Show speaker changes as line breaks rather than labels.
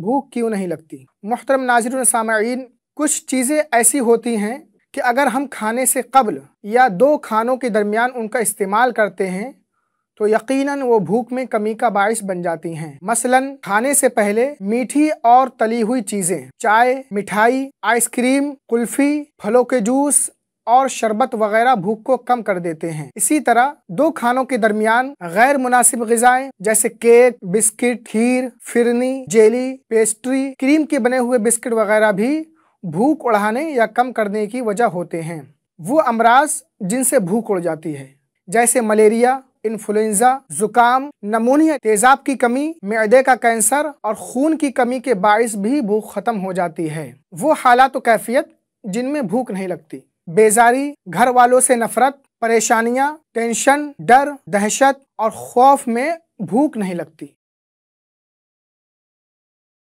भूख क्यों नहीं लगती मोहतरम नाजरन सामीन कुछ चीज़ें ऐसी होती हैं कि अगर हम खाने से कबल या दो खानों के दरमियान उनका इस्तेमाल करते हैं तो यकीनन वो भूख में कमी का बायस बन जाती हैं मसलन खाने से पहले मीठी और तली हुई चीज़ें चाय मिठाई आइसक्रीम कुल्फी फलों के जूस और शरबत वगैरह भूख को कम कर देते हैं इसी तरह दो खानों के दरमियान गैर मुनासिब गजाएं जैसे केक बिस्किट खीर फिरनी जेली पेस्ट्री क्रीम के बने हुए बिस्किट वगैरह भी भूख उड़ाने या कम करने की वजह होते हैं वो अमराज जिनसे भूख उड़ जाती है जैसे मलेरिया इन्फ्लुएंजा जुकाम नमोनिया तेजाब की कमी मैदे का कैंसर और खून की कमी के बायस भी भूख खत्म हो जाती है वो हालात तो कैफियत जिनमें भूख नहीं लगती बेजारी घर वालों से नफरत परेशानियां टेंशन डर दहशत और खौफ में भूख नहीं लगती